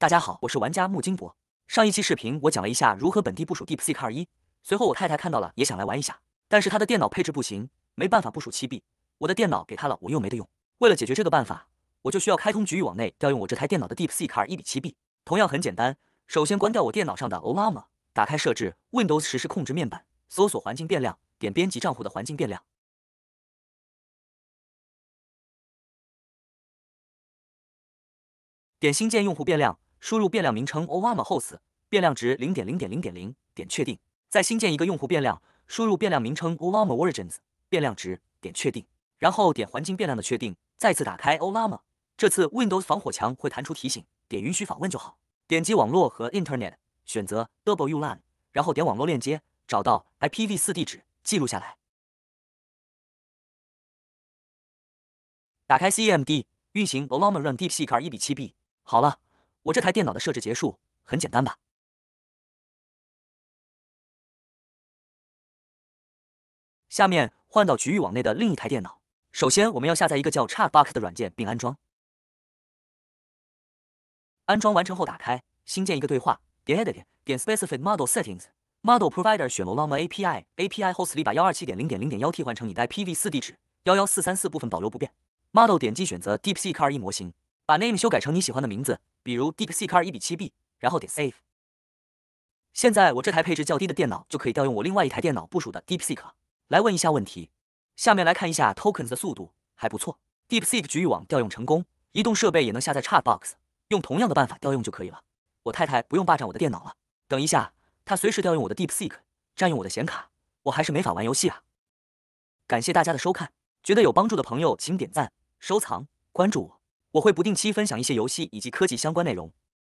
大家好，我是玩家木金博。上一期视频我讲了一下如何本地部署 DeepSeek-R1，随后我太太看到了也想来玩一下，但是她的电脑配置不行，没办法部署七 B，我的电脑给她了，我又没得用。为了解决这个办法，我就需要开通局域网内调用我这台电脑的 DeepSeek-R1 七 B。同样很简单，首先关掉我电脑上的 OMA，l a 打开设置 Windows 实时控制面板，搜索环境变量，点编辑账户的环境变量，点新建用户变量。输入变量名称 o l a m a h o s 变量值零点零点零点零点确定，再新建一个用户变量，输入变量名称 o l a m a origins，变量值点确定，然后点环境变量的确定，再次打开 o l a m a 这次 Windows 防火墙会弹出提醒，点允许访问就好。点击网络和 Internet，选择 Double U Line，然后点网络链接，找到 IPv4 地址，记录下来。打开 CMD，运行 o l a m a run e e p s e e k 二一比七 b，好了。我这台电脑的设置结束，很简单吧？下面换到局域网内的另一台电脑。首先，我们要下载一个叫 ChatBox 的软件并安装。安装完成后，打开，新建一个对话，点 Edit，点 Specific Model Settings，Model Provider 选 llama API，API Host 里把幺二七点零点零点幺替换成你的 PV 四地址，幺幺四三四部分保留不变。Model 点击选择 DeepSeek-R1 模型，把 Name 修改成你喜欢的名字。比如 DeepSeek 卡一比七 B，然后点 Save。现在我这台配置较低的电脑就可以调用我另外一台电脑部署的 DeepSeek 来问一下问题，下面来看一下 Tokens 的速度还不错。DeepSeek 局域网调用成功，移动设备也能下载 ChatBox，用同样的办法调用就可以了。我太太不用霸占我的电脑了。等一下，她随时调用我的 DeepSeek 占用我的显卡，我还是没法玩游戏啊。感谢大家的收看，觉得有帮助的朋友请点赞、收藏、关注我。我会不定期分享一些游戏以及科技相关内容。